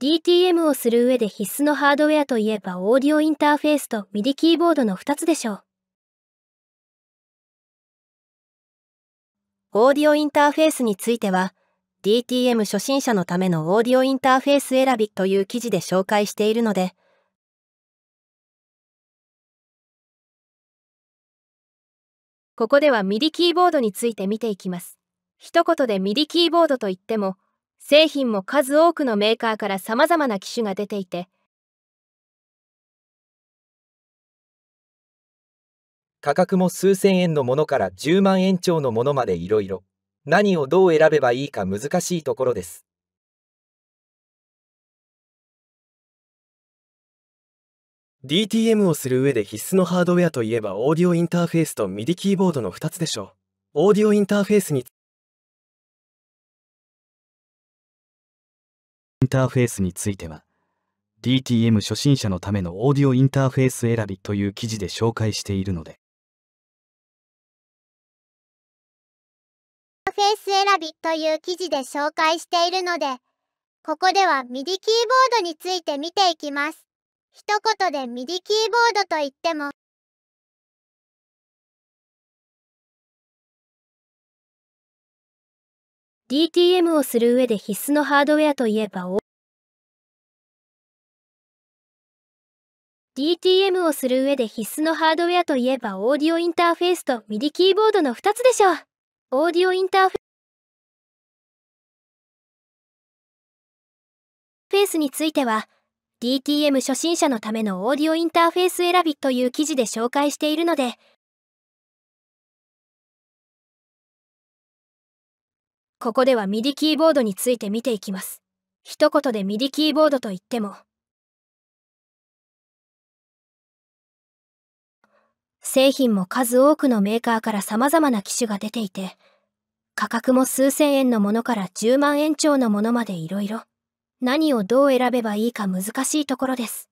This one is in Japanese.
DTM をする上で必須のハードウェアといえばオーディオインターフェースと MIDI キーボードの2つでしょう。オーディオインターフェースについては、DTM 初心者のためのオーディオインターフェース選びという記事で紹介しているので、ここでは MIDI キーボードについて見ていきます。一言で MIDI キーボードといっても、製品も数多くのメーカーからさまざまな機種が出ていて価格も数千円のものから10万円超のものまでいろいろ何をどう選べばいいか難しいところです「DTM をする上で必須のハードウェアといえばオーディオインターフェースと MIDI キーボードの2つでしょう」オーディオインターフェースにンターフェースについては、DTM 初心者のためのオーディオインターフェース選びという記事で紹介しているので。フェース選びという記事で紹介しているので、ここでは MIDI キーボードについて見ていきます。一言で MIDI キーボードといっても、DTM をする上で必須のハードウェアといえば DTM をする上で必須のハードウェアといえばオーディオインターフェースと MIDI キーボードの2つでしょう。オーディオインターフェースについては DTM 初心者のためのオーディオインターフェース選びという記事で紹介しているのでここでは MIDI キーボードについて見ていきます。一言で MIDI キーボードといっても、製品も数多くのメーカーから様々な機種が出ていて、価格も数千円のものから10万円超のものまでいろいろ、何をどう選べばいいか難しいところです。